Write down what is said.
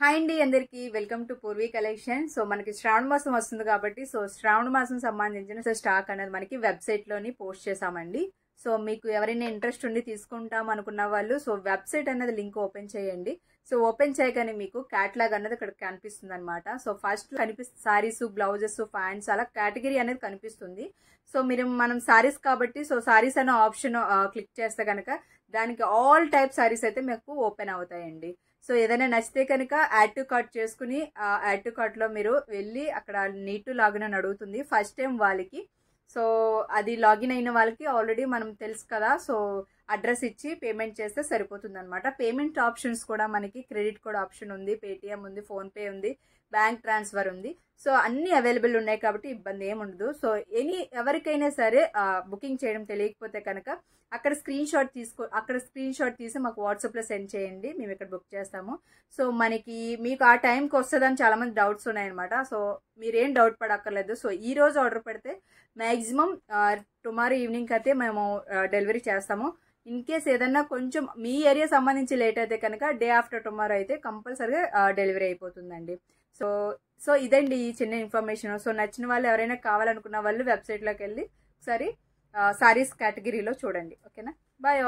hi అండి అందరికి welcome to Purvi collection so మనకి శ్రావణ మాసం వస్తుంది కాబట్టి సో శ్రావణ మాసం సంబంధించిన స్టాక్ అనేది మనకి వెబ్సైట్లోని పోస్ట్ చేసామండి సో మీకు ఎవరైనా ఇంట్రెస్ట్ ఉండి తీసుకుంటాం అనుకున్న వాళ్ళు సో వెబ్సైట్ అనేది లింక్ ఓపెన్ చేయండి సో ఓపెన్ చేయగానే మీకు క్యాట్లాగ్ అనేది ఇక్కడ కనిపిస్తుంది అనమాట సో ఫస్ట్ కనిపిస్తుంది సారీస్ బ్లౌజెస్ ప్యాంట్స్ అలా కేటగిరీ అనేది కనిపిస్తుంది సో మీరు మనం సారీస్ కాబట్టి సో సారీస్ అనే ఆప్షన్ క్లిక్ చేస్తే కనుక దానికి ఆల్ టైప్ సారీస్ అయితే మీకు ఓపెన్ అవుతాయండి సో ఏదైనా నచ్చితే కనుక యాడ్ టు కార్ట్ చేసుకుని యాడ్ టు కార్ట్లో మీరు వెళ్ళి అక్కడ నీటు లాగిన అని అడుగుతుంది ఫస్ట్ టైం వాళ్ళకి సో అది లాగిన్ అయిన వాళ్ళకి ఆల్రెడీ మనం తెలుసు కదా సో అడ్రస్ ఇచ్చి పేమెంట్ చేస్తే సరిపోతుంది అనమాట పేమెంట్ ఆప్షన్స్ కూడా మనకి క్రెడిట్ కార్డ్ ఆప్షన్ ఉంది పేటిఎం ఉంది ఫోన్పే ఉంది బ్యాంక్ ట్రాన్స్ఫర్ ఉంది సో అన్ని అవైలబుల్ ఉన్నాయి కాబట్టి ఇబ్బంది ఏముండదు సో ఎనీ ఎవరికైనా సరే బుకింగ్ చేయడం తెలియకపోతే కనుక అక్కడ స్క్రీన్ షాట్ తీసుకో అక్కడ స్క్రీన్ షాట్ తీసి మాకు వాట్సాప్లో సెండ్ చేయండి మేము ఇక్కడ బుక్ చేస్తాము సో మనకి మీకు ఆ టైంకి వస్తుందని చాలామంది డౌట్స్ ఉన్నాయన్నమాట సో మీరేం డౌట్ పడక్కర్లేదు సో ఈ రోజు ఆర్డర్ పెడితే మ్యాక్సిమం టుమారో ఈవినింగ్ అయితే మేము డెలివరీ చేస్తాము ఇన్ కేస్ ఏదన్నా కొంచెం మీ ఏరియా సంబంధించి లేట్ అయితే కనుక డే ఆఫ్టర్ టుమారో అయితే కంపల్సరిగా డెలివరీ అయిపోతుందండి సో సో ఇదండి ఈ చిన్న ఇన్ఫర్మేషన్ సో నచ్చిన వాళ్ళు ఎవరైనా కావాలనుకున్న వాళ్ళు వెబ్సైట్లోకి వెళ్ళి ఒకసారి సారీస్ కేటగిరీలో చూడండి ఓకేనా బాయ్